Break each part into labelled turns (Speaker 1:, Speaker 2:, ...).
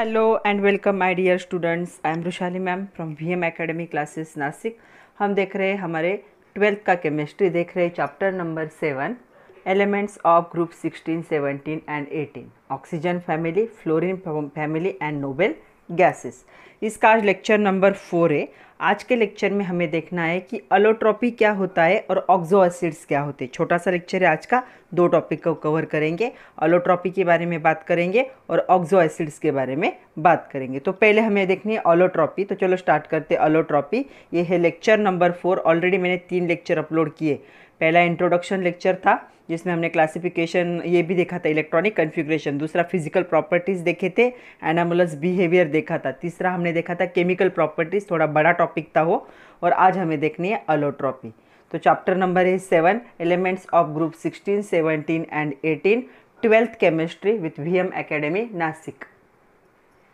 Speaker 1: Hello and welcome my dear students I am Rushali ma'am from VM academy classes Nashik हम देख रहे हैं हमारे ट्वेल्थ का केमिस्ट्री देख रहे हैं chapter number seven elements of group sixteen seventeen and eighteen oxygen family fluorine family and noble gases इसका आज लेक्चर नंबर फोर है आज के लेक्चर में हमें देखना है कि अलोट्रॉपी क्या होता है और ऑक्जो एसिड्स क्या होते हैं छोटा सा लेक्चर है आज का दो टॉपिक को कवर करेंगे अलोट्रॉपी के बारे में बात करेंगे और ऑक्जो एसिड्स के बारे में बात करेंगे तो पहले हमें देखनी है अलोट्रॉपी तो चलो स्टार्ट करते हैं अलोट्रॉपी ये है लेक्चर नंबर फोर ऑलरेडी मैंने तीन लेक्चर अपलोड किए पहला इंट्रोडक्शन लेक्चर था जिसमें हमने क्लासिफिकेशन ये भी देखा था इलेक्ट्रॉनिक कन्फिग्रेशन दूसरा फिजिकल प्रॉपर्टीज़ देखे थे एनामुलस बिहेवियर देखा था तीसरा हमने देखा था केमिकल प्रॉपर्टीज़ थोड़ा बड़ा टॉपिक था वो और आज हमें देखनी है अलोट्रॉपी तो चैप्टर नंबर है seven elements of group sixteen seventeen and eighteen twelfth chemistry with V M Nashik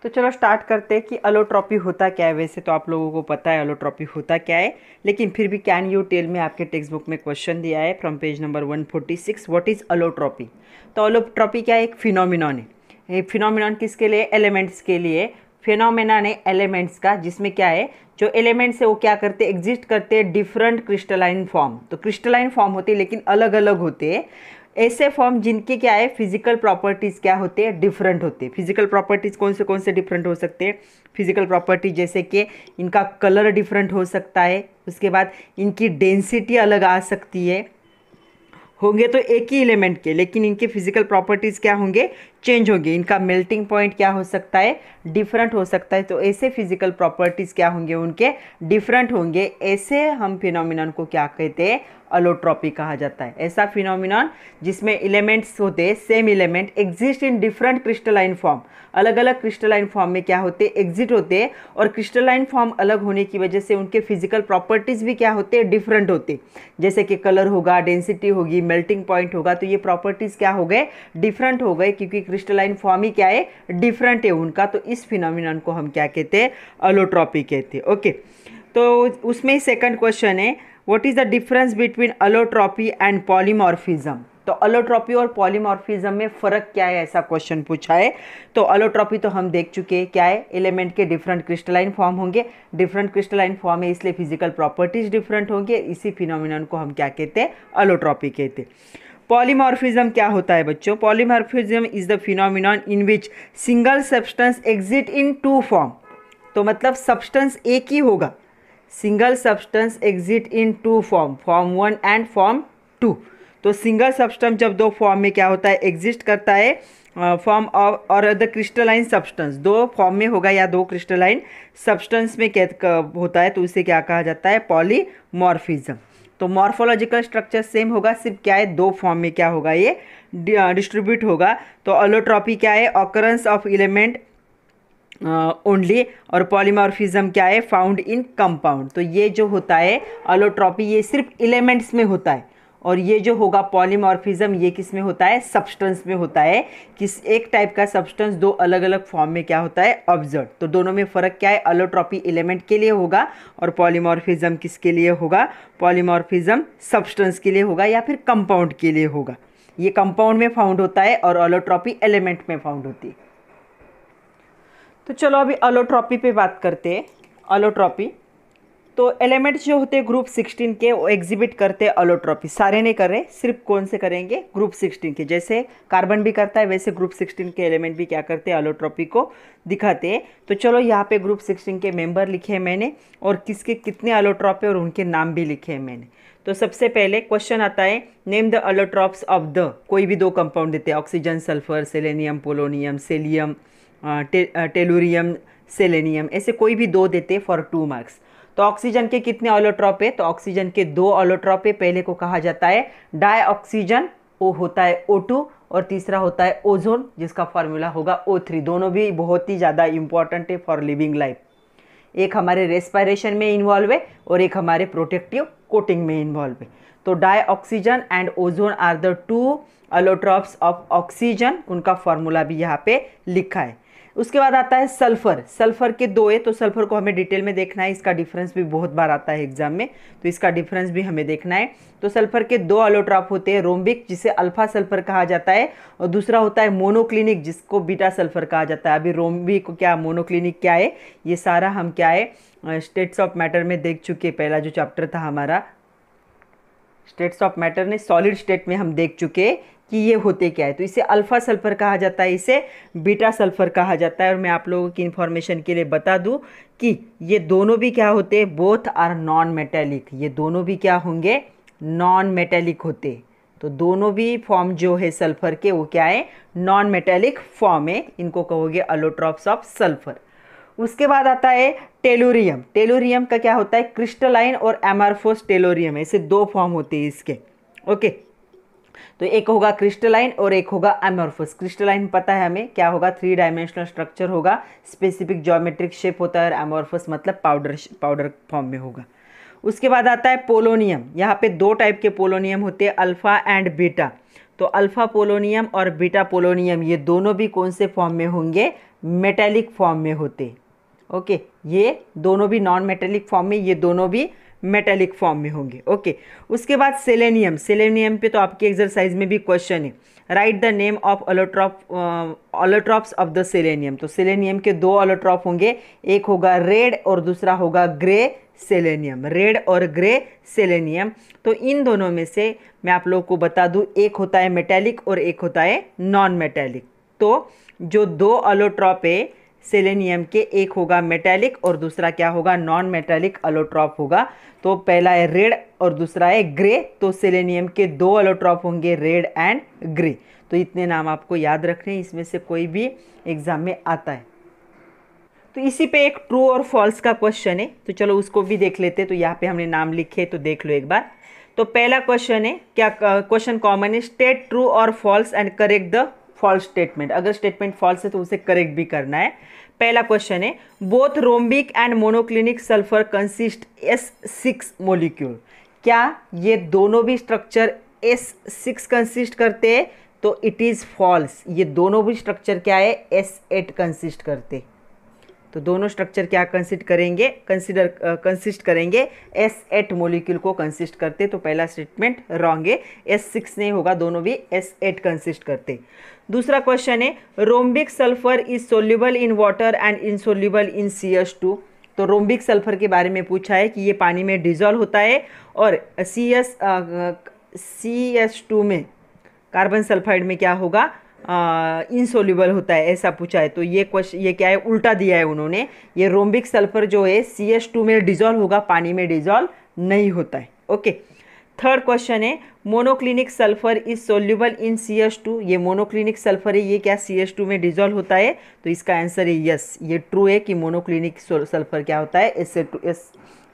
Speaker 1: तो चलो स्टार्ट करते हैं कि अलोट्रॉपी होता क्या है वैसे तो आप लोगों को पता है अलोट्रॉपी होता क्या है लेकिन फिर भी कैन यू टेल में आपके टेक्स्ट बुक में क्वेश्चन दिया है from page number 146 what is allotropy तो अलोट्रॉपी क्या है एक फिनोमिनॉन है फिनोमिनॉन किसके लिए एलिमेंट्स के लिए फिनोमिना ने एलिमेंट्स का जिसमें क्या है जो एलिमेंट्स है वो क्या करते एग्जिस्ट करते हैं डिफरेंट क्रिस्टलाइन फॉर्म तो क्रिस्टलाइन फॉर्म होते हैं लेकिन अलग अलग होते हैं ऐसे फॉर्म जिनके क्या है फिजिकल प्रॉपर्टीज़ क्या होते हैं डिफरेंट होते हैं फिजिकल प्रॉपर्टीज़ कौन से कौन से डिफरेंट हो सकते हैं फिजिकल प्रॉपर्टी जैसे कि इनका कलर डिफरेंट हो सकता है उसके बाद इनकी डेंसिटी अलग आ सकती है होंगे तो एक ही एलिमेंट के लेकिन इनके फिजिकल प्रॉपर्टीज़ क्या होंगे चेंज होंगे इनका मेल्टिंग पॉइंट क्या हो सकता है डिफरेंट हो सकता है तो ऐसे फिजिकल प्रॉपर्टीज़ क्या होंगे उनके डिफरेंट होंगे ऐसे हम फिनोमिनन को क्या कहते हैं अलोट्रॉपी कहा जाता है ऐसा फिनोमिनॉन जिसमें इलेमेंट्स होते same element exist in different crystalline form अलग अलग क्रिस्टलाइन फॉर्म में क्या होते एग्जिट होते और क्रिस्टलाइन फॉर्म अलग होने की वजह से उनके फिजिकल प्रॉपर्टीज़ भी क्या होते हैं डिफरेंट होते जैसे कि कलर होगा डेंसिटी होगी मेल्टिंग पॉइंट होगा तो ये प्रॉपर्टीज़ क्या हो गए डिफरेंट हो गए क्योंकि क्रिस्टलाइन फॉर्म ही क्या है डिफरेंट है उनका तो इस फिनोमिनॉन को हम क्या कहते हैं अलोट्रॉपी कहते हैं ओके तो उसमें सेकंड क्वेश्चन है what is the difference between allotropy and polymorphism तो अलोट्रॉपी और पॉलीमॉर्फिज्म में फ़र्क क्या है ऐसा क्वेश्चन पूछा है तो अलोट्रॉपी तो हम देख चुके हैं क्या है एलिमेंट के डिफरेंट क्रिस्टलाइन फॉर्म होंगे डिफरेंट क्रिस्टलाइन फॉर्म है इसलिए फिजिकल प्रॉपर्टीज डिफरेंट होंगे इसी फिनोमिन को हम क्या कहते हैं अलोट्रॉपी कहते हैं पॉलीमॉर्फिज्म क्या होता है बच्चों polymorphism is the phenomenon in which single substance exist in two form तो मतलब सब्सटेंस एक ही होगा single substance exist in two form form one and form two तो सिंगल सब्सटेंस जब दो फॉर्म में क्या होता है एग्जिस्ट करता है फॉर्म ऑफ और द क्रिस्टलाइन सब्सटेंस दो फॉर्म में होगा या दो क्रिस्टलाइन सब्सटेंस में क्या होता है तो उसे क्या कहा जाता है पॉलीमॉर्फिज्म तो मॉर्फोलॉजिकल स्ट्रक्चर सेम होगा सिर्फ क्या है दो फॉर्म में क्या होगा ये डिस्ट्रीब्यूट होगा तो अलोट्रॉपी क्या है ऑकरेंस ऑफ इलिमेंट ओनली और पॉलीमॉर्फिज्म क्या है फाउंड इन कंपाउंड तो ये जो होता है अलोट्रॉपी ये सिर्फ एलिमेंट्स में होता है और ये जो होगा पॉलीमॉर्फिज्म ये किस में होता है सब्सटेंस में होता है किस एक टाइप का सब्सटेंस दो अलग अलग फॉर्म में क्या होता है ऑब्जर्व तो दोनों में फ़र्क क्या है अलोट्रॉपी एलिमेंट के लिए होगा और पॉलीमॉर्फिज्म किसके लिए होगा पॉलीमॉर्फिज्म सब्सटेंस के लिए होगा या फिर कंपाउंड के लिए होगा ये कंपाउंड में फाउंड होता है और अलोट्रॉपी एलिमेंट में फाउंड होती है तो चलो अभी अलोट्रॉपी पे बात करते हैं अलोट्रॉपी तो एलिमेंट्स जो होते हैं ग्रुप 16 के वो एग्जिबिट करते हैं अलोट्रॉपी सारे नहीं कर रहे सिर्फ कौन से करेंगे ग्रुप 16 के जैसे कार्बन भी करता है वैसे ग्रुप 16 के एलिमेंट भी क्या करते हैं अलोट्रॉपी को दिखाते हैं तो चलो यहाँ पे ग्रुप 16 के मेंबर लिखे हैं मैंने और किसके कितने अलोट्रॉपी और उनके नाम भी लिखे हैं मैंने तो सबसे पहले क्वेश्चन आता है name the allotropes of the कोई भी दो कंपाउंड देते हैं ऑक्सीजन सल्फर सेलेनियम पोलोनियम सेलियम टे, सेलेनियम ऐसे कोई भी दो देते फॉर टू मार्क्स तो ऑक्सीजन के कितने ऑलोट्रॉप है तो ऑक्सीजन के दो ऑलोट्रॉप है पहले को कहा जाता है डाई ऑक्सीजन ओ होता है ओ टू और तीसरा होता है ओजोन जिसका फॉर्मूला होगा ओ थ्री दोनों भी बहुत ही ज़्यादा इंपॉर्टेंट है फॉर लिविंग लाइफ एक हमारे रेस्पायरेशन में इन्वॉल्व है और एक हमारे प्रोटेक्टिव कोटिंग में इन्वॉल्व है तो dioxygen and ozone are the two allotropes of oxygen उनका फॉर्मूला भी यहाँ पे लिखा है उसके बाद आता है सल्फर सल्फर के दो है तो सल्फर को हमें डिटेल में देखना है इसका डिफरेंस भी बहुत बार आता है एग्जाम में तो इसका डिफरेंस भी हमें देखना है तो सल्फर के दो अलोट्रॉप होते हैं रोम्बिक जिसे अल्फा सल्फर कहा जाता है और दूसरा होता है मोनोक्लिनिक जिसको बीटा सल्फर कहा जाता है अभी रोम्बिक क्या मोनोक्लिनिक क्या है ये सारा हम क्या है स्टेट्स ऑफ मैटर में देख चुके पहला जो चैप्टर था हमारा स्टेट्स ऑफ मैटर ने सॉलिड स्टेट में हम देख चुके कि ये होते क्या है तो इसे अल्फ़ा सल्फ़र कहा जाता है इसे बीटा सल्फ़र कहा जाता है और मैं आप लोगों की इन्फॉर्मेशन के लिए बता दूं कि ये दोनों भी क्या होते हैं बोथ आर नॉन मेटेलिक ये दोनों भी क्या होंगे नॉन मेटेलिक होते तो दोनों भी फॉर्म जो है सल्फ़र के वो क्या है नॉन मेटेलिक फॉर्म है इनको कहोगे अलोट्रॉप्स ऑफ सल्फ़र उसके बाद आता है टेलोरियम टेलोरियम का क्या होता है क्रिस्टलाइन और एमरफोस टेलोरियम ऐसे दो फॉर्म होते हैं इसके ओके okay. तो एक होगा क्रिस्टलाइन और एक होगा एमोरफस क्रिस्टलाइन पता है हमें क्या होगा थ्री डायमेंशनल स्ट्रक्चर होगा स्पेसिफिक ज्योमेट्रिक शेप होता है और एमोर्फस मतलब पाउडर पाउडर फॉर्म में होगा उसके बाद आता है पोलोनियम यहाँ पे दो टाइप के पोलोनियम होते हैं अल्फ़ा एंड बीटा तो अल्फ़ा पोलोनियम और बीटा पोलोनियम ये दोनों भी कौन से फॉर्म में होंगे मेटेलिक फॉर्म में होते ओके ये दोनों भी नॉन मेटेलिक फॉर्म में ये दोनों भी मेटेलिक फॉर्म में होंगे ओके उसके बाद सेलेनियम सेलेनियम पे तो आपकी एक्सरसाइज में भी क्वेश्चन है write the name of allotrope allotropes of the selenium तो सेलेनियम के दो अलोट्रॉप होंगे एक होगा रेड और दूसरा होगा ग्रे सेलेनियम रेड और ग्रे सेलेनियम तो इन दोनों में से मैं आप लोगों को बता दूं एक होता है मेटेलिक और एक होता है नॉन मेटेलिक तो जो दो अलोट्रॉप है सेलेनियम के एक होगा मेटेलिक और दूसरा क्या होगा नॉन मेटेलिक अलोट्रॉप होगा तो पहला है रेड और दूसरा है ग्रे तो सेलेनियम के दो अलोट्रॉप होंगे रेड एंड ग्रे तो इतने नाम आपको याद रखने हैं इसमें से कोई भी एग्ज़ाम में आता है तो इसी पे एक ट्रू और फॉल्स का क्वेश्चन है तो चलो उसको भी देख लेते तो यहाँ पे हमने नाम लिखे तो देख लो एक बार तो पहला क्वेश्चन है क्या क्वेश्चन कॉमन है स्टेट ट्रू और false and correct the false statement अगर स्टेटमेंट फॉल्स है तो उसे करेक्ट भी करना है पहला क्वेश्चन है both rhombic and monoclinic sulphur consist S six molecule क्या ये दोनों भी स्ट्रक्चर एस सिक्स कंसिस्ट करते हैं तो इट इज़ फॉल्स ये दोनों भी स्ट्रक्चर क्या है एस एट कंसिस्ट करते तो दोनों स्ट्रक्चर क्या कंसिड करेंगे कंसिडर कंसिस्ट करेंगे एस एट मोलिक्यूल को कंसिस्ट करते तो पहला स्टेटमेंट रॉन्ग है एस सिक्स नहीं होगा दोनों भी एस एट कंसिस्ट करते दूसरा क्वेश्चन है rhombic sulphur is soluble in water and insoluble in C S two तो रोम्बिक सल्फर के बारे में पूछा है कि ये पानी में डिजॉल्व होता है और C S C S two में कार्बन सल्फाइड में क्या होगा इनसोल्यूबल होता है ऐसा पूछा है तो ये क्वेश्चन ये क्या है उल्टा दिया है उन्होंने ये रोम्बिक सल्फर जो है सी एस टू में डिजॉल्व होगा पानी में डिजॉल्व नहीं होता है ओके थर्ड क्वेश्चन है monoclinic sulphur is soluble in C S two ये मोनोक्लिनिक सल्फर है ये क्या सी एस टू में डिजॉल्व होता है तो इसका आंसर है यस ये ट्रू है कि मोनोक्लिनिक सल्फर क्या होता है एस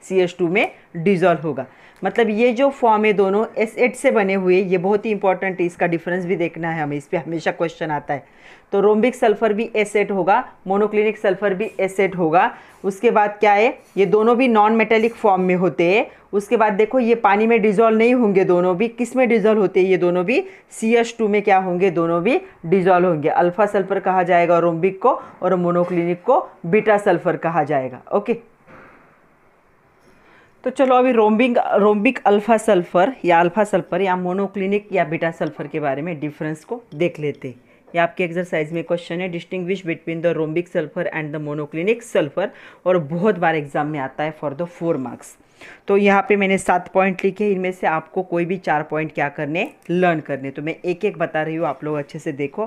Speaker 1: सी एस टू में डिजॉल्व होगा मतलब ये जो फॉर्म है दोनों एस एट से बने हुए ये बहुत ही इंपॉर्टेंट है इसका डिफरेंस भी देखना है हमें इस पर हमेशा क्वेश्चन आता है तो रोम्बिक सल्फर भी एसेट होगा मोनोक्लिनिक सल्फर भी एसेट होगा उसके बाद क्या है ये दोनों भी नॉन मेटेलिक फॉर्म में होते हैं उसके बाद देखो ये पानी में डिजोल्व नहीं होंगे दोनों भी किस में डिजोल्व होते हैं ये दोनों भी सी एच टू में क्या होंगे दोनों भी डिजोल्व होंगे अल्फा सल्फर कहा जाएगा रोम्बिक को और मोनोक्लिनिक को बीटा सल्फर कहा जाएगा ओके तो चलो अभी रोम्बिक रोम्बिक अल्फ़ा सल्फ़र या अल्फ़ा सल्फ़र या मोनोक्लिनिक या बीटा सल्फ़र के बारे में डिफरेंस को देख लेते हैं ये आपके एक्सरसाइज में क्वेश्चन है distinguish between the rhombic sulphur and the monoclinic sulphur और बहुत बार एग्जाम में आता है फॉर द फोर मार्क्स तो यहाँ पे मैंने सात पॉइंट लिखे इनमें से आपको कोई भी चार पॉइंट क्या करने लर्न करने तो मैं एक एक बता रही हूँ आप लोग अच्छे से देखो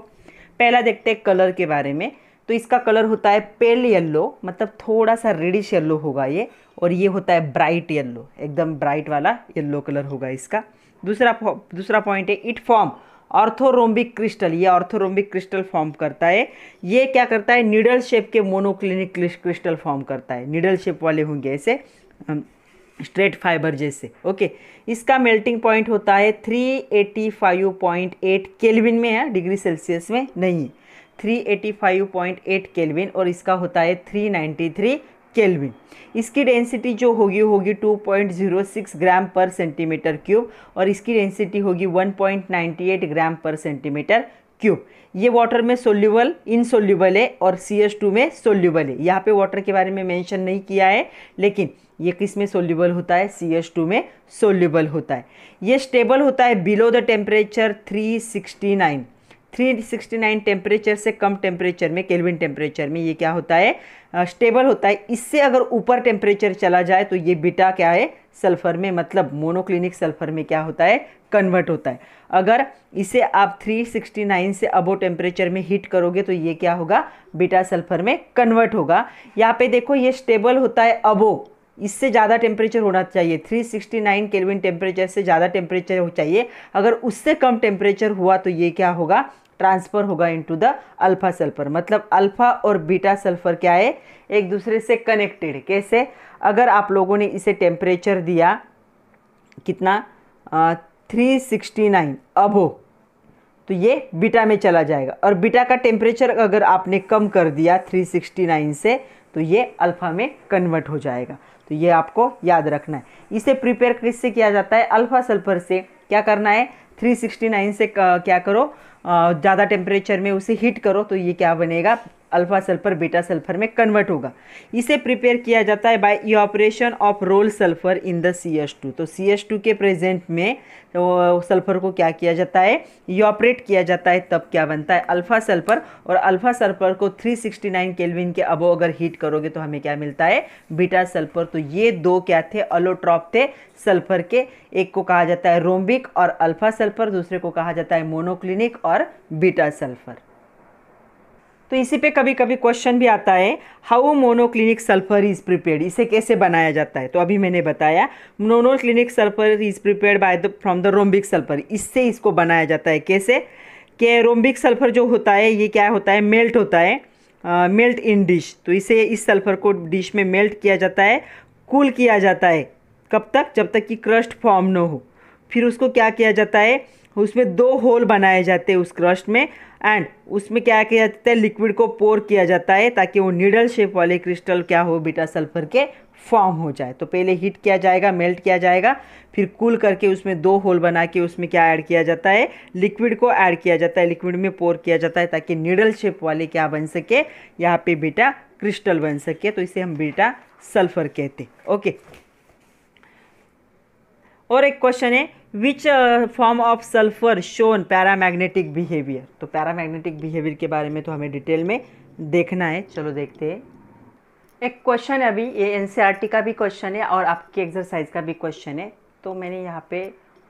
Speaker 1: पहला देखते हैं कलर के बारे में तो इसका कलर होता है पेल येल्लो मतलब थोड़ा सा रेडिश येल्लो होगा ये और ये होता है ब्राइट येल्लो एकदम ब्राइट वाला येल्लो कलर होगा इसका दूसरा दूसरा पॉइंट है इट फॉर्म ऑर्थोरोम्बिक क्रिस्टल ये ऑर्थोरोम्बिक क्रिस्टल फॉर्म करता है ये क्या करता है निडल शेप के मोनोक्लिनिक क्रिस्टल फॉर्म करता है निडल शेप वाले होंगे ऐसे स्ट्रेट फाइबर जैसे ओके इसका मेल्टिंग पॉइंट होता है 385.8 केल्विन में है डिग्री सेल्सियस में नहीं है 385.8 केल्विन और इसका होता है 393 केल्विन इसकी डेंसिटी जो होगी होगी 2.06 ग्राम पर सेंटीमीटर क्यूब और इसकी डेंसिटी होगी 1.98 ग्राम पर सेंटीमीटर क्यूब ये वाटर में सोल्यूबल इनसोल्यूबल है और सी एस टू में सोल्यूबल है यहाँ पे वाटर के बारे में मेंशन नहीं किया है लेकिन ये किस में सोल्यूबल होता है सी एस टू में सोल्यूबल होता है ये स्टेबल होता है below the temperature three sixty nine 369 temperature से कम टेम्परेचर में केल्विन टेम्परेचर में ये क्या होता है स्टेबल होता है इससे अगर ऊपर टेम्परेचर चला जाए तो ये बीटा क्या है सल्फर में मतलब मोनोक्लिनिक सल्फर में क्या होता है कन्वर्ट होता है अगर इसे आप 369 से अबो टेम्परेचर में हीट करोगे तो ये क्या होगा बीटा सल्फर में कन्वर्ट होगा यहाँ पे देखो ये स्टेबल होता है अबो इससे ज़्यादा टेम्परेचर होना चाहिए 369 केल्विन टेम्परेचर से ज़्यादा टेम्परेचर हो चाहिए अगर उससे कम टेम्परेचर हुआ तो ये क्या होगा ट्रांसफ़र होगा इनटू द अल्फ़ा सल्फ़र मतलब अल्फ़ा और बीटा सल्फ़र क्या है एक दूसरे से कनेक्टेड कैसे अगर आप लोगों ने इसे टेम्परेचर दिया कितना थ्री सिक्सटी नाइन अबो तो ये बीटा में चला जाएगा और बीटा का टेम्परेचर अगर आपने कम कर दिया 369 से तो ये अल्फ़ा में कन्वर्ट हो जाएगा तो ये आपको याद रखना है इसे प्रिपेयर किससे किया जाता है अल्फ़ा सल्फर से क्या करना है 369 से uh, क्या करो uh, ज़्यादा टेम्परेचर में उसे हीट करो तो ये क्या बनेगा अल्फा सल्फर बीटा सल्फर में कन्वर्ट होगा इसे प्रिपेयर किया जाता है by operation of roll sulphur in the C S two तो सी एस टू के प्रेजेंट में तो सल्फर को क्या किया जाता है ऑपरेट किया जाता है तब क्या बनता है अल्फा सल्फर और अल्फा सल्फर को 369 सिक्सटी केल्विन के अबो अगर हीट करोगे तो हमें क्या मिलता है बीटा सल्फर तो ये दो क्या थे अलोट्रॉप थे सल्फर के एक को कहा जाता है रोम्बिक और अल्फा सल्फर दूसरे को कहा जाता है मोनोक्लिनिक और बीटा सल्फर तो इसी पे कभी कभी क्वेश्चन भी आता है how monoclinic sulphur is prepared इसे कैसे बनाया जाता है तो अभी मैंने बताया monoclinic sulphur is prepared by the from the rhombic sulphur इससे इसको बनाया जाता है कैसे के रोम्बिक सल्फर जो होता है ये क्या होता है मेल्ट होता है मेल्ट इन डिश तो इसे इस सल्फर को डिश में मेल्ट किया जाता है कूल किया जाता है कब तक जब तक कि क्रस्ट फॉर्म न हो फिर उसको क्या किया जाता है उसमें दो होल बनाए जाते हैं उस क्रस्ट में एंड उसमें क्या किया जाता है लिक्विड को पोर किया जाता है ताकि वो नीडल शेप वाले क्रिस्टल क्या हो बीटा सल्फर के फॉर्म हो जाए तो पहले हीट किया जाएगा मेल्ट किया जाएगा फिर कूल करके उसमें दो होल बना के उसमें क्या ऐड किया जाता है लिक्विड को ऐड किया जाता है लिक्विड में पोर किया जाता है ताकि नीडल शेप वाले क्या बन सके यहाँ पे बीटा क्रिस्टल बन सके तो इसे हम बीटा सल्फर कहते ओके और एक क्वेश्चन है which form of sulphur shown paramagnetic behaviour तो पैरामैग्नेटिक बिहेवियर के बारे में तो हमें डिटेल में देखना है चलो देखते हैं एक क्वेश्चन है अभी ये एन e का भी क्वेश्चन है और आपकी एक्सरसाइज का भी क्वेश्चन है तो मैंने यहाँ पे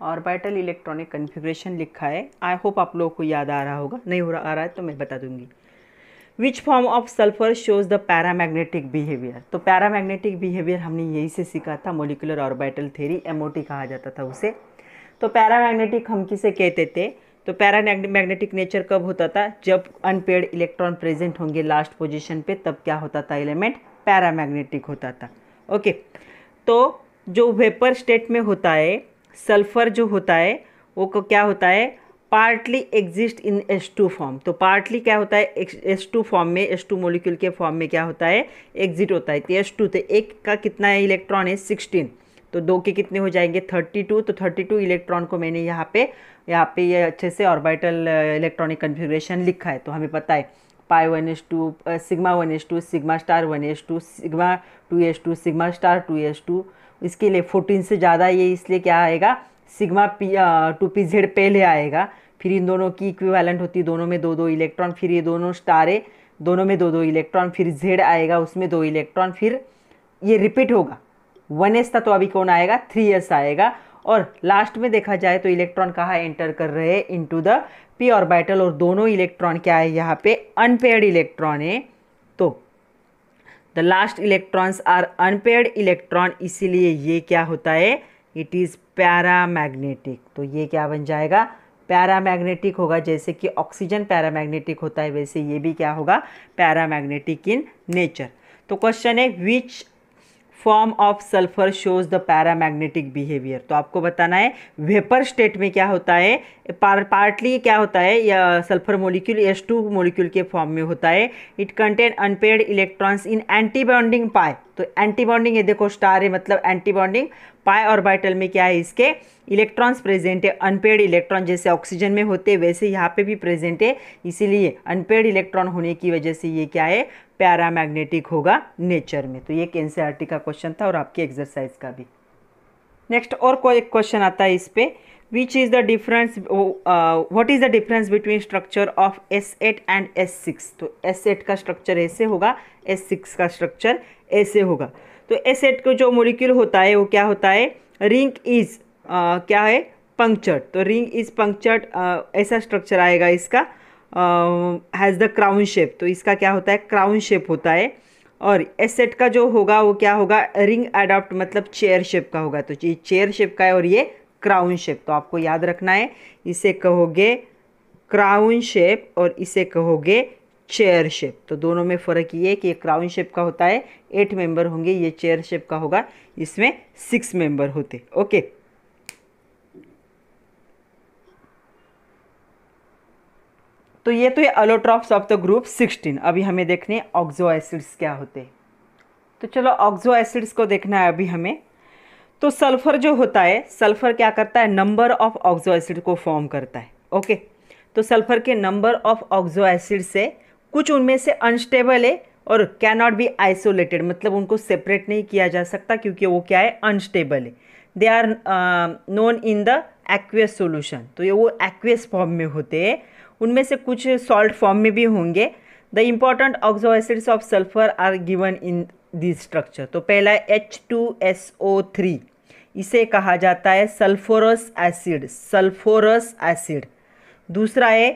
Speaker 1: बाइटल इलेक्ट्रॉनिक कन्फिग्रेशन लिखा है आई होप आप लोगों को याद आ रहा होगा नहीं हो रहा आ रहा है तो मैं बता दूंगी which form of sulphur shows the paramagnetic behaviour तो पैरामैग्नेटिक बिहेवियर हमने यही से सीखा था मोलिकुलर ऑर्बिटल थेरी एम कहा जाता था उसे तो पैरामैग्नेटिक हम किसे कहते थे तो पैरा मैग्नेटिक नेचर कब होता था जब अनपेड इलेक्ट्रॉन प्रेजेंट होंगे लास्ट पोजिशन पे तब क्या होता था एलिमेंट पैरामैग्नेटिक होता था ओके तो जो वेपर स्टेट में होता है सल्फर जो होता है वो क्या होता है partly exist in S two form तो पार्टली क्या होता है एस टू फॉर्म में एस टू मोलिक्यूल के फॉर्म में क्या होता है एग्जिट होता है तो एस टू तो एक का कितना है इलेक्ट्रॉन है सिक्सटीन तो दो के कितने हो जाएंगे थर्टी टू तो थर्टी टू इलेक्ट्रॉन को मैंने यहाँ पे यहाँ पे ये यह अच्छे से ऑर्बिटल इलेक्ट्रॉनिक कन्फिग्रेशन लिखा है तो हमें पता है पाई one S two sigma one S two sigma star one S two sigma two S two sigma star two S two इसके लिए फोर्टीन से ज़्यादा ये इसलिए क्या आएगा sigma P two P Z पहले आएगा फिर इन दोनों की इक्विवेलेंट होती है दोनों में दो दो इलेक्ट्रॉन फिर ये दोनों स्टारे दोनों में दो दो इलेक्ट्रॉन फिर जेड आएगा उसमें दो इलेक्ट्रॉन फिर ये रिपीट होगा वन एस था तो अभी कौन आएगा थ्री एस आएगा और लास्ट में देखा जाए तो इलेक्ट्रॉन कहाँ एंटर कर रहे हैं इनटू द पी ऑर्बिटल और दोनों इलेक्ट्रॉन क्या है यहाँ पे अनपेयर्ड इलेक्ट्रॉन है तो the last electrons are unpaired electron इसीलिए ये क्या होता है इट इज़ पैरामैग्नेटिक तो ये क्या बन जाएगा पैरामैग्नेटिक होगा जैसे कि ऑक्सीजन पैरामैग्नेटिक होता है वैसे ये भी क्या होगा पैरामैग्नेटिक इन नेचर तो क्वेश्चन है which form of sulphur shows the paramagnetic behaviour तो आपको बताना है वेपर स्टेट में क्या होता है पार, पार्टली क्या होता है या sulphur molecule S two molecule के फॉर्म में होता है it contain unpaired electrons in antibonding pi तो एंटीबॉन्डिंग ये देखो स्टार है मतलब एंटीबॉन्डिंग पाई ऑर्बिटल में क्या है इसके इलेक्ट्रॉन्स प्रेजेंट है अनपेड इलेक्ट्रॉन जैसे ऑक्सीजन में होते वैसे यहाँ पे भी प्रेजेंट है इसीलिए अनपेड इलेक्ट्रॉन होने की वजह से ये क्या है पैरामैग्नेटिक होगा नेचर में तो ये एन का क्वेश्चन था और आपकी एक्सरसाइज का भी नेक्स्ट और कोई एक क्वेश्चन आता है इस पर which is the difference what is the difference between structure of S eight and S six तो एस एट का स्ट्रक्चर ऐसे होगा एस सिक्स का स्ट्रक्चर ऐसे होगा तो एसेट को जो मोलिक्यूल होता है वो क्या होता है रिंग इज क्या है पंक्चर्ड तो रिंग इज पंक्चर्ड ऐसा स्ट्रक्चर आएगा इसका हैज़ द क्राउन शेप तो इसका क्या होता है क्राउन शेप होता है और एसेट का जो होगा वो क्या होगा रिंग एडॉप्ट मतलब चेयर शेप का होगा तो ये चेयर शेप का है और ये क्राउन शेप तो आपको याद रखना है इसे कहोगे क्राउन शेप और इसे कहोगे चेयरशिप तो दोनों में फ़र्क ये है कि ये क्राउन शेप का होता है एट मेंबर होंगे ये चेयरशिप का होगा इसमें सिक्स मेंबर होते ओके तो ये तो ये allotropes of the group sixteen अभी हमें देखने ऑक्जो एसिड्स क्या होते तो चलो ऑक्जो एसिड्स को देखना है अभी हमें तो सल्फर जो होता है सल्फर क्या करता है नंबर ऑफ ऑक्जो एसिड को फॉर्म करता है ओके तो सल्फर के नंबर ऑफ ऑक्जो एसिड से कुछ उनमें से अनस्टेबल है और कैन नॉट बी आइसोलेटेड मतलब उनको सेपरेट नहीं किया जा सकता क्योंकि वो क्या है अनस्टेबल है they are known in the aqueous solution तो ये वो एक्वियस फॉर्म में होते हैं उनमें से कुछ सॉल्ट फॉर्म में भी होंगे the important oxo acids of sulphur are given in this structure तो पहला H two S O three इसे कहा जाता है सल्फोरस एसिड सल्फोरस एसिड दूसरा है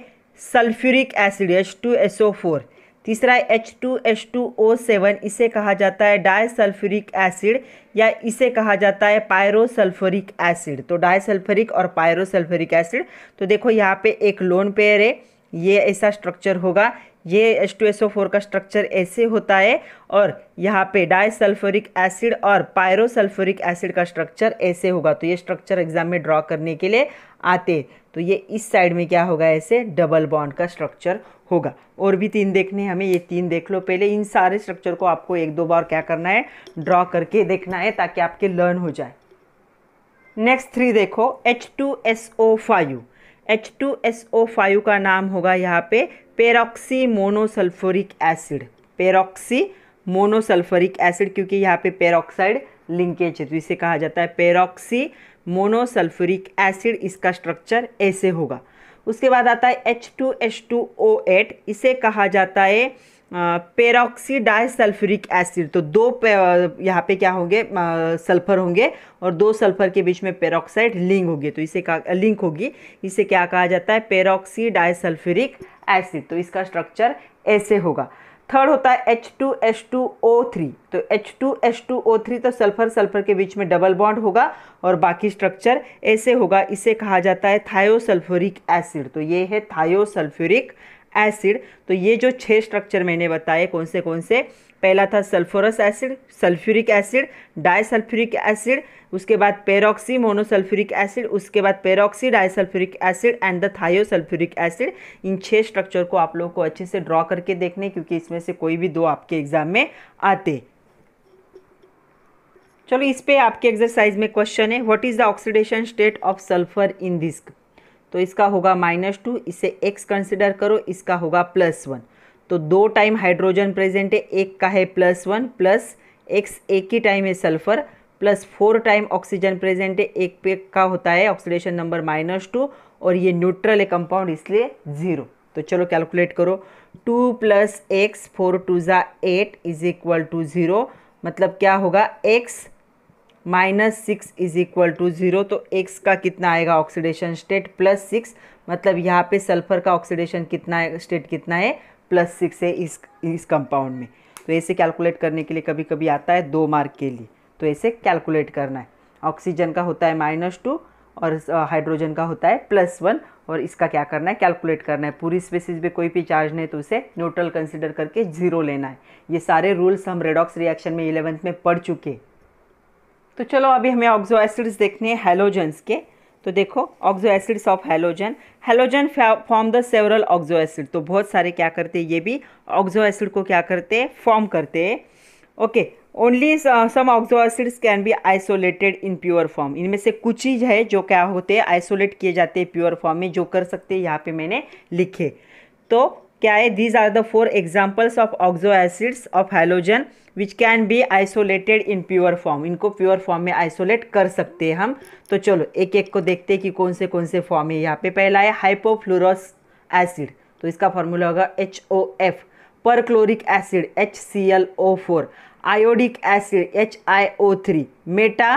Speaker 1: sulphuric acid H two S O four तीसरा H two H two O seven इसे कहा जाता है डायसल्फ्यूरिक एसिड या इसे कहा जाता है पायरोसल्फ्यूरिक एसिड तो डायसल्फ्यूरिक और पायरोसल्फ्यूरिक एसिड तो देखो यहाँ पे एक लोन पेयर है ये ऐसा स्ट्रक्चर होगा ये H two S O four का स्ट्रक्चर ऐसे होता है और यहाँ पे डाइसल्फ्यूरिक एसिड और पायरोसल्फोरिक एसिड का स्ट्रक्चर ऐसे होगा तो ये स्ट्रक्चर एग्जाम में ड्रॉ करने के लिए आते तो ये इस साइड में क्या होगा ऐसे डबल बॉन्ड का स्ट्रक्चर होगा और भी तीन देखने हमें ये तीन देख लो पहले इन सारे स्ट्रक्चर को आपको एक दो बार क्या करना है ड्रॉ करके देखना है ताकि आपके लर्न हो जाए नेक्स्ट थ्री देखो H two S O five H two S O five का नाम होगा यहाँ पे peroxy monosulphuric acid peroxy monosulphuric acid क्योंकि यहाँ पे पेरोक्साइड लिंकेज है तो इसे कहा जाता है पेरोक्सी मोनोसल्फोरिक एसिड इसका स्ट्रक्चर ऐसे होगा उसके बाद आता है H two H two O eight इसे कहा जाता है पेरोक्सी डाइसल्फरिक एसिड तो दो यहाँ पे क्या होंगे सल्फर होंगे और दो सल्फर के बीच में पेरोक्साइड लिंक होगी तो इसे कहा लिंक होगी इसे क्या कहा जाता है पेरोक्सी डाइसल्फरिक एसिड तो इसका स्ट्रक्चर ऐसे होगा थर्ड होता है H two H two O three तो H two H two O three तो सल्फर सल्फर के बीच में डबल बॉन्ड होगा और बाकी स्ट्रक्चर ऐसे होगा इसे कहा जाता है थायोसल्फ्यूरिक एसिड तो ये है थायोसल्फ्यूरिक एसिड तो ये जो छह स्ट्रक्चर मैंने बताए कौन से कौन से पहला था sulphurous acid sulphuric acid disulphuric acid उसके बाद पेरोक्सी मोनोसल्फ्यूरिक एसिड उसके बाद peroxy disulphuric acid and the thiosulphuric acid इन छह स्ट्रक्चर को आप लोगों को अच्छे से ड्रॉ करके देखने क्योंकि इसमें से कोई भी दो आपके एग्जाम में आते चलो इस पे आपके एक्सरसाइज में क्वेश्चन है what is the oxidation state of sulphur in दिस्क तो इसका होगा माइनस टू इसे एक्स कंसिडर करो इसका होगा प्लस वन तो दो टाइम हाइड्रोजन प्रेजेंट है एक का है प्लस वन प्लस एक्स एक ही टाइम है sulphur plus four time oxygen present है एक पे का होता है ऑक्सीडेशन नंबर माइनस टू और ये न्यूट्रल है कंपाउंड इसलिए ज़ीरो तो चलो कैलकुलेट करो two plus x four two ज़ा eight is equal to zero मतलब क्या होगा x minus six is equal to zero तो एक्स का कितना आएगा ऑक्सीडेशन स्टेट प्लस सिक्स मतलब यहाँ पे सल्फर का ऑक्सीडेशन कितना स्टेट कितना है प्लस सिक्स है इस इस कंपाउंड में तो ऐसे कैलकुलेट करने के लिए कभी कभी आता है दो मार्क के लिए तो ऐसे कैलकुलेट करना है ऑक्सीजन का होता है माइनस टू और हाइड्रोजन का होता है प्लस वन और इसका क्या करना है कैलकुलेट करना है पूरी स्पेसिस पे कोई भी चार्ज नहीं तो उसे न्यूट्रल कंसिडर करके जीरो लेना है ये सारे रूल्स हम रेडॉक्स रिएक्शन में इलेवेंथ में पढ़ चुके तो चलो अभी हमें ऑक्सो एसिड्स देखने हैं हेलोजेंस के तो देखो oxo acids of halogen halogen form the several oxo acid तो बहुत सारे क्या करते हैं ये भी ऑक्जो एसिड को क्या करते हैं फॉर्म करते हैं okay only some oxo acids can be isolated in pure form इनमें से कुछ ही है जो क्या होते हैं आइसोलेट किए जाते हैं प्योर फॉर्म में जो कर सकते हैं यहाँ पे मैंने लिखे तो क्या है these are the four examples of oxo acids of halogen which can be isolated in pure form इनको प्योर फॉर्म में आइसोलेट कर सकते हैं हम तो चलो एक एक को देखते हैं कि कौन से कौन से फॉर्म है यहाँ पे पहला है हाइपोफ्लोरस एसिड तो इसका फॉर्मूला होगा H O F perchloric acid H C L O four iodic acid H I O three meta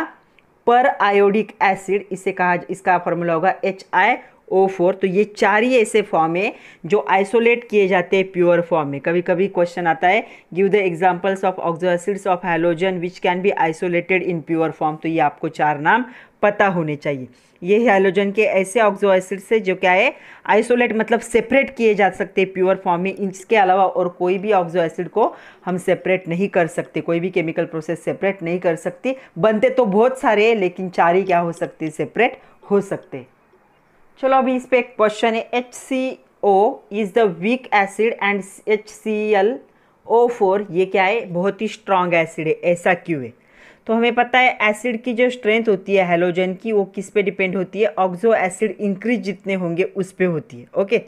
Speaker 1: periodic acid इसे कहा इसका फॉर्मूला होगा एच आई ओ फोर तो ये चार ही ऐसे फॉर्म है जो आइसोलेट किए जाते हैं प्योर फॉर्म में कभी कभी क्वेश्चन आता है give the examples of oxoacids of halogen which can be isolated in pure form तो ये आपको चार नाम पता होने चाहिए ये हाइलोजन के ऐसे ऑक्सो एसिड्स है जो क्या है आइसोलेट मतलब सेपरेट किए जा सकते हैं प्योर फॉर्म में इसके अलावा और कोई भी ऑक्सो एसिड को हम सेपरेट नहीं कर सकते कोई भी केमिकल प्रोसेस सेपरेट नहीं कर सकती बनते तो बहुत सारे हैं लेकिन चार ही क्या हो सकते सेपरेट हो सकते चलो अभी इस पर एक क्वेश्चन है H C O is the weak acid and H C L O four ये क्या है बहुत ही स्ट्रांग एसिड है ऐसा क्यों है तो हमें पता है एसिड की जो स्ट्रेंथ होती है हेलोजन की वो किस पे डिपेंड होती है ऑक्सो एसिड इंक्रीज जितने होंगे उस पर होती है ओके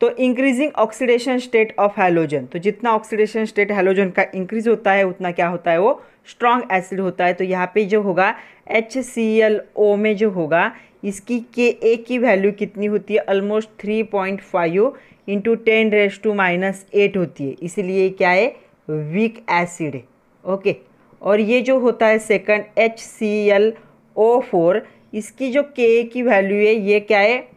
Speaker 1: तो increasing oxidation state of halogen तो जितना ऑक्सीडेशन स्टेट हेलोजन का इंक्रीज होता है उतना क्या होता है वो स्ट्रांग एसिड होता है तो यहाँ पे जो होगा एच सी एल ओ में जो होगा इसकी के ए की वैल्यू कितनी होती है almost three point five into ten raise to minus eight होती है इसलिए क्या है वीक एसिड है ओके और ये जो होता है second H C L O four इसकी जो के ए की वैल्यू है ये क्या है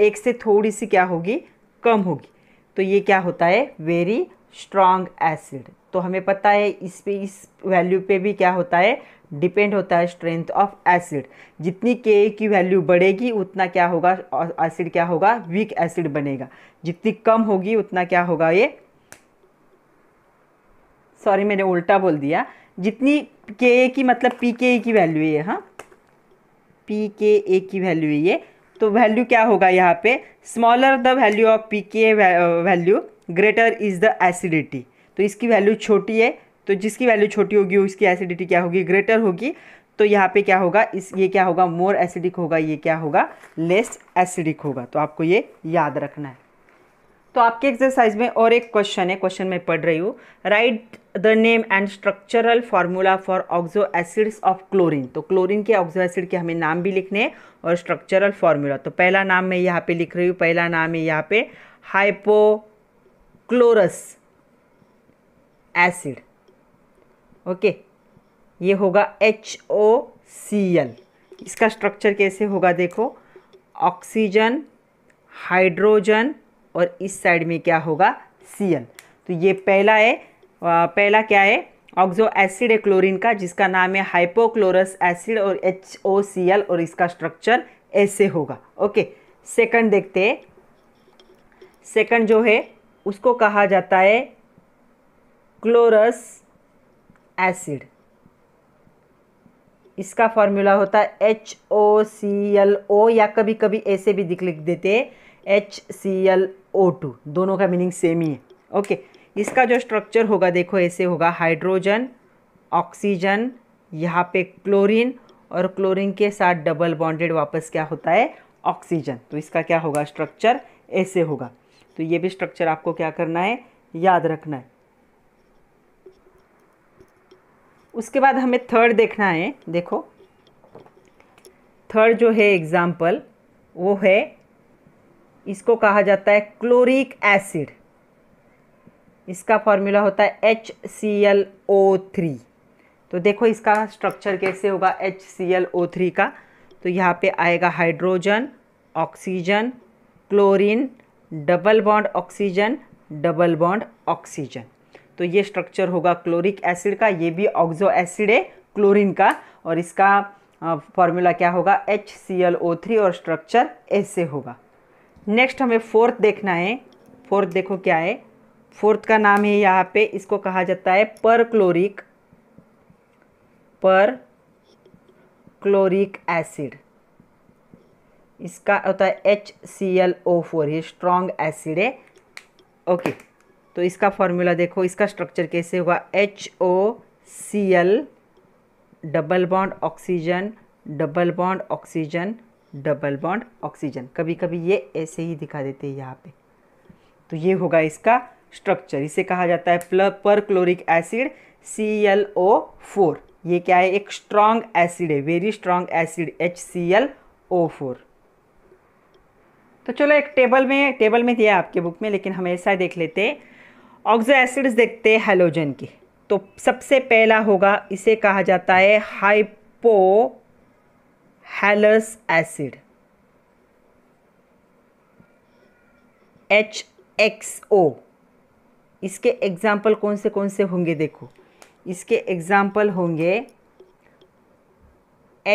Speaker 1: एक से थोड़ी सी क्या होगी कम होगी तो ये क्या होता है वेरी स्ट्रांग एसिड तो हमें पता है इस पे इस वैल्यू पे भी क्या होता है डिपेंड होता है स्ट्रेंथ ऑफ एसिड जितनी के की वैल्यू बढ़ेगी उतना क्या होगा एसिड क्या होगा वीक एसिड बनेगा जितनी कम होगी उतना क्या होगा ये सॉरी मैंने उल्टा बोल दिया जितनी के ए की मतलब पी के ए की वैल्यू है हाँ पी के ए की वैल्यू ये तो वैल्यू क्या होगा यहाँ पे smaller the value of P K value greater is the acidity तो इसकी वैल्यू छोटी है तो जिसकी वैल्यू छोटी होगी उसकी एसिडिटी क्या होगी ग्रेटर होगी तो यहाँ पे क्या होगा इस ये क्या होगा मोर एसिडिक होगा ये क्या होगा लेस एसिडिक होगा तो आपको ये याद रखना है तो आपके एक्सरसाइज में और एक क्वेश्चन है क्वेश्चन में पढ़ रही हूँ write the name and structural formula for oxo acids of chlorine तो क्लोरीन के ऑक्जो एसिड के हमें नाम भी लिखने हैं और स्ट्रक्चरल फार्मूला तो पहला नाम मैं यहाँ पे लिख रही हूँ पहला नाम है यहाँ पे हाइपोक्लोरस एसिड ओके ये होगा एच ओ सी एल इसका स्ट्रक्चर कैसे होगा देखो ऑक्सीजन हाइड्रोजन और इस साइड में क्या होगा सी एल तो ये पहला है पहला क्या है ऑक्जो एसिड है क्लोरीन का जिसका नाम है हाइपोक्लोरस एसिड और एच ओ सी एल और इसका स्ट्रक्चर ऐसे होगा ओके सेकंड देखते हैं सेकंड जो है उसको कहा जाता है क्लोरस एसिड इसका फॉर्मूला होता है एच ओ सी एल ओ या कभी कभी ऐसे भी दिख लिख देते हैं H C L O two दोनों का मीनिंग सेम ही है ओके इसका जो स्ट्रक्चर होगा देखो ऐसे होगा हाइड्रोजन ऑक्सीजन यहाँ पे क्लोरीन और क्लोरीन के साथ डबल बॉन्डेड वापस क्या होता है ऑक्सीजन तो इसका क्या होगा स्ट्रक्चर ऐसे होगा तो ये भी स्ट्रक्चर आपको क्या करना है याद रखना है उसके बाद हमें थर्ड देखना है देखो थर्ड जो है एग्ज़ाम्पल वो है इसको कहा जाता है क्लोरिक एसिड इसका फॉर्मूला होता है H C L O three तो देखो इसका स्ट्रक्चर कैसे होगा H C L O three का तो यहाँ पे आएगा hydrogen oxygen chlorine double bond oxygen double bond oxygen तो ये स्ट्रक्चर होगा क्लोरिक एसिड का ये भी ऑक्जो एसिड है क्लोरीन का और इसका फॉर्मूला क्या होगा H C L O three और स्ट्रक्चर ऐसे होगा नेक्स्ट हमें फोर्थ देखना है फोर्थ देखो क्या है फोर्थ का नाम है यहाँ पे इसको कहा जाता है पर क्लोरिक पर क्लोरिक एसिड इसका होता है H C L O four ये स्ट्रॉन्ग एसिड है ओके तो इसका फॉर्मूला देखो इसका स्ट्रक्चर कैसे हुआ H O C L double bond oxygen double bond oxygen double bond oxygen कभी कभी ये ऐसे ही दिखा देते हैं यहाँ पे तो ये होगा इसका स्ट्रक्चर इसे कहा जाता है प्ल perchloric acid C L O four ये क्या है एक स्ट्रांग एसिड है very strong acid H C L O four तो चलो एक टेबल में टेबल में दिया आपके बुक में लेकिन हम ऐसा देख लेते हैं ऑक्जो एसिड्स देखते हैं हेलोजन के तो सबसे पहला होगा इसे कहा जाता है hypohalous acid H X O इसके एग्ज़ाम्पल कौन से कौन से होंगे देखो इसके एग्ज़ाम्पल होंगे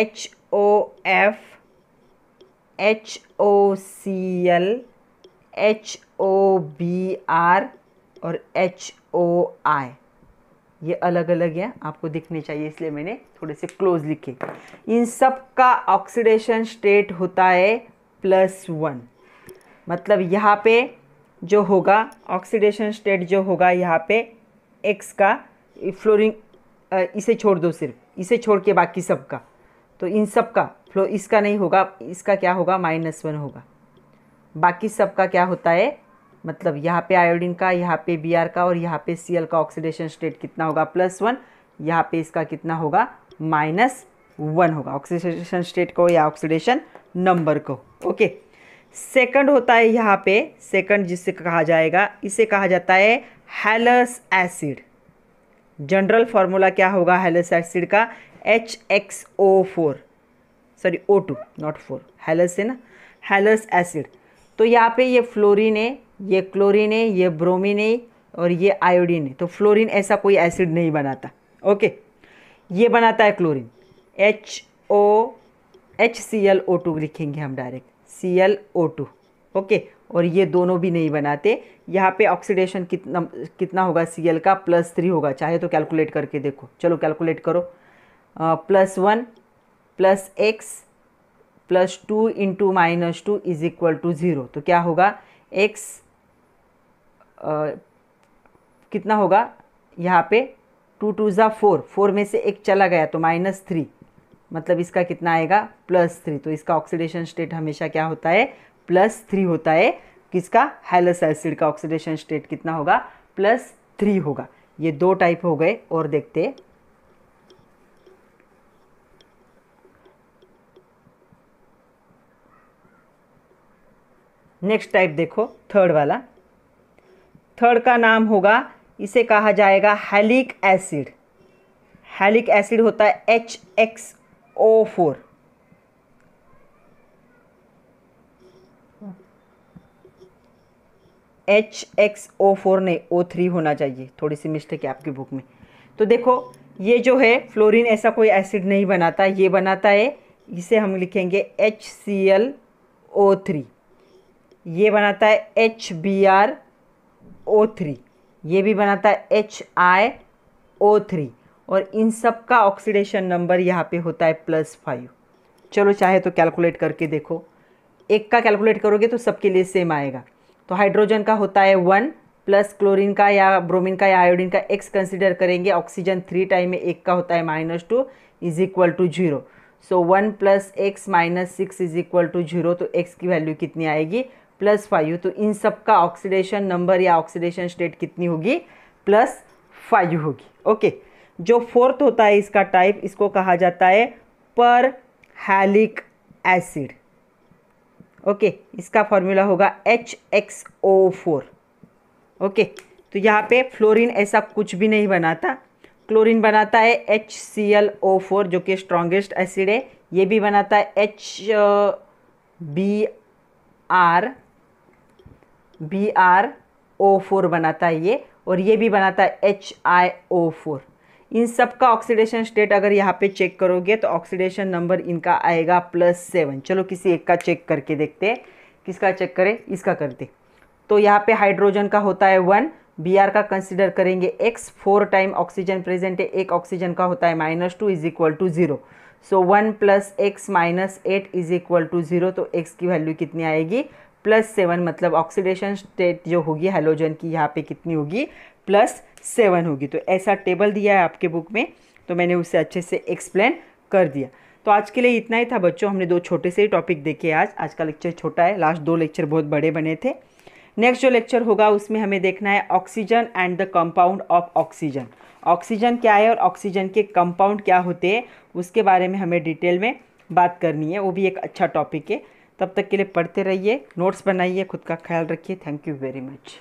Speaker 1: H O F H O C L H O B R और एच ओ आई ये अलग अलग है आपको दिखने चाहिए इसलिए मैंने थोड़े से क्लोज लिखे इन सब का ऑक्सीडेशन स्टेट होता है प्लस वन मतलब यहाँ पे जो होगा ऑक्सीडेशन स्टेट जो होगा यहाँ पे एक्स का फ्लोरिंग इसे छोड़ दो सिर्फ इसे छोड़ के बाकी सब का तो इन सब का फ्लो इसका नहीं होगा इसका क्या होगा माइनस वन होगा बाकी सब का क्या होता है मतलब यहाँ पे आयोडीन का यहाँ पे बी का और यहाँ पे सी का ऑक्सीडेशन स्टेट कितना होगा प्लस वन यहाँ पे इसका कितना होगा माइनस वन होगा ऑक्सीडेशन स्टेट को या ऑक्सीडेशन नंबर को ओके सेकंड होता है यहाँ पे सेकंड जिससे कहा जाएगा इसे कहा जाता है हेलस एसिड जनरल फॉर्मूला क्या होगा हेलस एसिड का H X O four sorry O two not four halous है ना हेलस एसिड तो यहाँ पे ये फ्लोरीन है ये क्लोरीन है ये ब्रोमीन है और ये आयोडीन है तो फ्लोरीन ऐसा कोई एसिड नहीं बनाता ओके ये बनाता है chlorine H O H C L O two लिखेंगे हम direct C L O two okay और ये दोनों भी नहीं बनाते यहाँ पे ऑक्सीडेशन कितना कितना होगा सी एल का प्लस थ्री होगा चाहे तो कैलकुलेट करके देखो चलो कैलकुलेट करो plus one plus x plus two into minus two is equal to zero तो क्या होगा एक्स आ, कितना होगा यहाँ पे टू टू ज़ा फोर फोर में से एक चला गया तो माइनस थ्री मतलब इसका कितना आएगा प्लस थ्री तो इसका ऑक्सीडेशन स्टेट हमेशा क्या होता है प्लस थ्री होता है किसका हैलस एसिड का ऑक्सीडेशन स्टेट कितना होगा प्लस थ्री होगा ये दो टाइप हो गए और देखते नेक्स्ट टाइप देखो थर्ड वाला थर्ड का नाम होगा इसे कहा जाएगा हेलिक एसिड हेलिक एसिड होता है H X O four H X O four नहीं ओ थ्री होना चाहिए थोड़ी सी मिस्टेक है आपकी बुक में तो देखो ये जो है फ्लोरीन ऐसा कोई एसिड नहीं बनाता ये बनाता है इसे हम लिखेंगे H C L O three ये बनाता है H B R O three ये भी बनाता है एच आई ओ थ्री और इन सब का ऑक्सीडेशन नंबर यहाँ पे होता है प्लस फाइव चलो चाहे तो कैलकुलेट करके देखो एक का कैलकुलेट करोगे तो सबके लिए सेम आएगा तो हाइड्रोजन का होता है वन प्लस क्लोरीन का या ब्रोमीन का या आयोडीन का एक्स कंसिडर करेंगे ऑक्सीजन थ्री टाइम में एक का होता है minus two is equal to zero so one plus x minus six is equal to zero तो एक्स की वैल्यू कितनी आएगी प्लस फाइव तो इन सब का ऑक्सीडेशन नंबर या ऑक्सीडेशन स्टेट कितनी होगी प्लस फाइव होगी ओके जो फोर्थ होता है इसका टाइप इसको कहा जाता है पर हैलिक एसिड ओके इसका फॉर्मूला होगा H X O four okay तो यहाँ पे फ्लोरीन ऐसा कुछ भी नहीं बनाता क्लोरीन बनाता है H C L O four जो कि स्ट्रॉन्गेस्ट एसिड है ये भी बनाता है H B R B R O four बनाता है ये और ये भी बनाता है एच आई ओ फोर इन सब का ऑक्सीडेशन स्टेट अगर यहाँ पे चेक करोगे तो ऑक्सीडेशन नंबर इनका आएगा प्लस सेवन चलो किसी एक का चेक करके देखते हैं किसका चेक करें इसका करते तो यहाँ पे हाइड्रोजन का होता है वन बी आर का कंसिडर करेंगे x four time oxygen present है एक ऑक्सीजन का होता है minus two is equal to zero so one plus x minus eight is equal to zero तो एक्स की वैल्यू कितनी आएगी प्लस सेवन मतलब ऑक्सीडेशन स्टेट जो होगी हेलोजन की यहाँ पे कितनी होगी प्लस सेवन होगी तो ऐसा टेबल दिया है आपके बुक में तो मैंने उसे अच्छे से एक्सप्लेन कर दिया तो आज के लिए इतना ही था बच्चों हमने दो छोटे से ही टॉपिक देखे आज आज का लेक्चर छोटा है लास्ट दो लेक्चर बहुत बड़े बने थे नेक्स्ट जो लेक्चर होगा उसमें हमें देखना है oxygen and the compound of oxygen oxygen क्या है और ऑक्सीजन के कंपाउंड क्या होते हैं उसके बारे में हमें डिटेल में बात करनी है वो भी एक अच्छा टॉपिक है तब तक के लिए पढ़ते रहिए नोट्स बनाइए खुद का ख्याल रखिए थैंक यू वेरी मच